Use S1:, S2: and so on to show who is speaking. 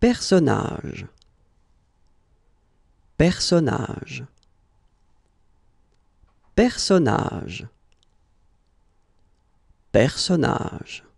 S1: Personnage. Personnage. Personnage. Personnage.